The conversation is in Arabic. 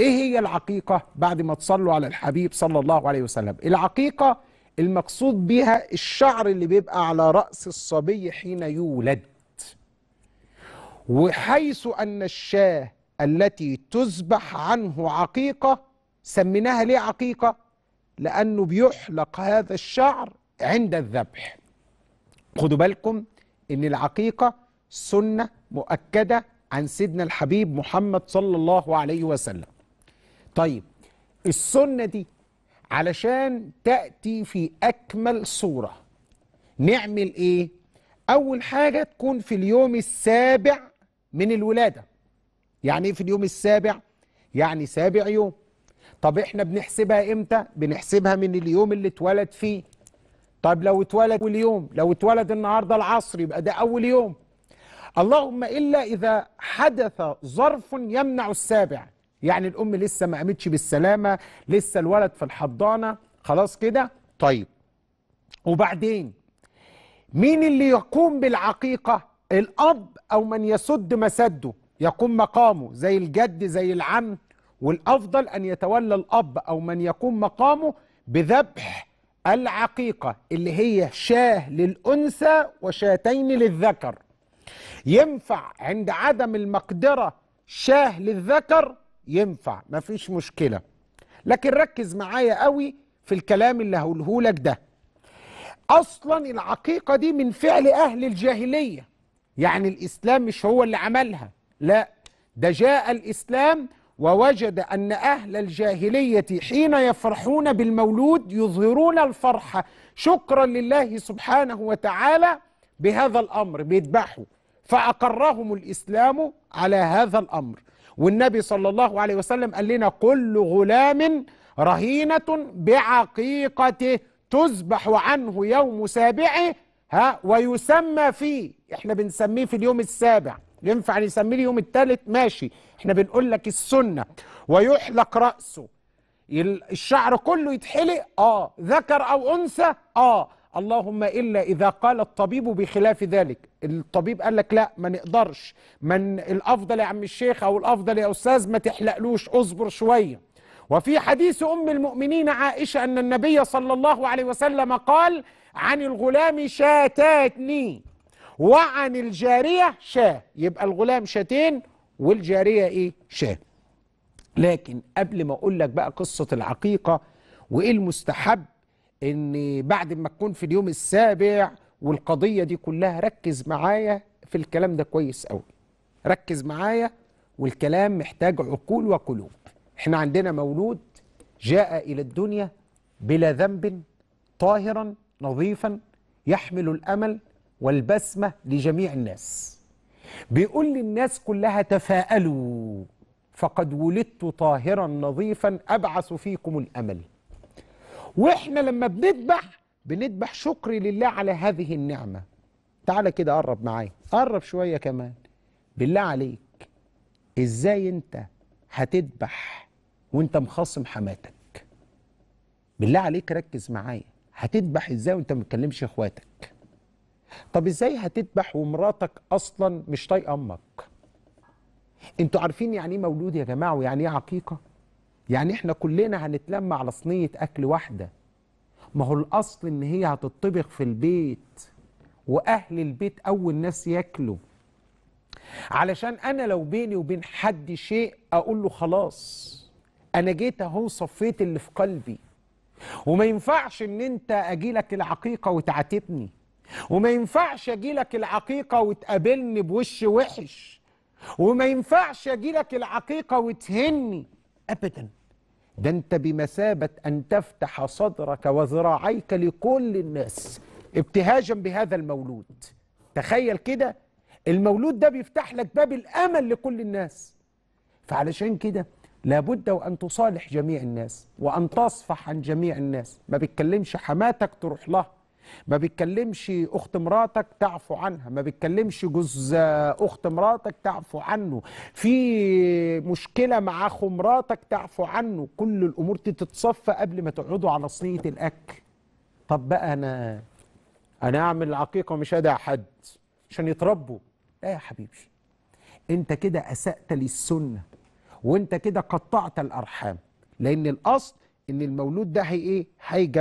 ايه هي العقيقه بعد ما تصلوا على الحبيب صلى الله عليه وسلم العقيقه المقصود بها الشعر اللي بيبقى على راس الصبي حين يولد وحيث ان الشاه التي تذبح عنه عقيقه سميناها ليه عقيقه لانه بيحلق هذا الشعر عند الذبح خدوا بالكم ان العقيقه سنه مؤكده عن سيدنا الحبيب محمد صلى الله عليه وسلم طيب السنة دي علشان تأتي في أكمل صورة نعمل إيه؟ أول حاجة تكون في اليوم السابع من الولادة يعني إيه في اليوم السابع؟ يعني سابع يوم طب إحنا بنحسبها إمتى؟ بنحسبها من اليوم اللي اتولد فيه طب لو اتولد أول يوم لو اتولد النهاردة العصر يبقى ده أول يوم اللهم إلا إذا حدث ظرف يمنع السابع يعني الام لسه ما قامتش بالسلامه لسه الولد في الحضانه خلاص كده طيب وبعدين مين اللي يقوم بالعقيقه الاب او من يسد مسده يقوم مقامه زي الجد زي العم والافضل ان يتولى الاب او من يقوم مقامه بذبح العقيقه اللي هي شاه للانثى وشاتين للذكر ينفع عند عدم المقدره شاه للذكر ينفع مفيش مشكلة لكن ركز معايا قوي في الكلام اللي هقوله لك ده أصلا العقيقة دي من فعل أهل الجاهلية يعني الإسلام مش هو اللي عملها لا ده جاء الإسلام ووجد أن أهل الجاهلية حين يفرحون بالمولود يظهرون الفرحة شكرا لله سبحانه وتعالى بهذا الأمر بيذبحوا فأقرهم الإسلام على هذا الأمر والنبي صلى الله عليه وسلم قال لنا كل غلام رهينة بعقيقته تذبح عنه يوم سابعه ها ويسمى فيه احنا بنسميه في اليوم السابع ينفع نسميه اليوم الثالث ماشي احنا بنقول لك السنة ويحلق رأسه الشعر كله يتحلق اه ذكر او انثى اه اللهم إلا إذا قال الطبيب بخلاف ذلك الطبيب قال لك لا ما نقدرش من الأفضل يا عم الشيخ أو الأفضل يا أستاذ ما تحلقلوش أصبر شوية وفي حديث أم المؤمنين عائشة أن النبي صلى الله عليه وسلم قال عن الغلام شاتان وعن الجارية شاه يبقى الغلام شاتين والجارية إيه شاه لكن قبل ما أقول لك بقى قصة العقيقة وإيه المستحب ان بعد ما تكون في اليوم السابع والقضيه دي كلها ركز معايا في الكلام ده كويس قوي ركز معايا والكلام محتاج عقول وقلوب احنا عندنا مولود جاء الى الدنيا بلا ذنب طاهرا نظيفا يحمل الامل والبسمه لجميع الناس بيقول للناس كلها تفاءلوا فقد ولدت طاهرا نظيفا ابعث فيكم الامل واحنا لما بنذبح بنذبح شكر لله على هذه النعمة تعالى كده قرب معايا قرب شوية كمان بالله عليك ازاي انت هتذبح وانت مخاصم حماتك بالله عليك ركز معايا هتذبح ازاي وانت ما بتكلمش اخواتك طب ازاي هتذبح ومراتك اصلا مش طايقه امك انتوا عارفين يعني ايه مولود يا جماعه ويعني ايه عقيقه يعني احنا كلنا هنتلم على صينية أكل واحدة ما هو الأصل إن هي هتطبخ في البيت وأهل البيت أول ناس ياكلوا علشان أنا لو بيني وبين حد شيء أقول له خلاص أنا جيت أهو صفيت اللي في قلبي وما ينفعش إن أنت أجيلك العقيقة وتعاتبني وما ينفعش أجيلك العقيقة وتقابلني بوش وحش وما ينفعش أجيلك العقيقة وتهني أبدا ده أنت بمثابة أن تفتح صدرك وذراعيك لكل الناس ابتهاجا بهذا المولود تخيل كده المولود ده بيفتح لك باب الأمل لكل الناس فعلشان كده لابد وأن تصالح جميع الناس وأن تصفح عن جميع الناس ما بتكلمش حماتك تروح لها ما بيتكلمش اخت مراتك تعفو عنها ما بيتكلمش جوز اخت مراتك تعفو عنه في مشكله مع اخو مراتك تعفو عنه كل الامور دي تتصفى قبل ما تقعدوا على صينيه الاكل طب بقى انا انا اعمل العقيقه ومش ادع حد عشان يتربوا لا يا حبيبي انت كده اسات للسنه وانت كده قطعت الارحام لان الاصل ان المولود ده هي ايه هيجب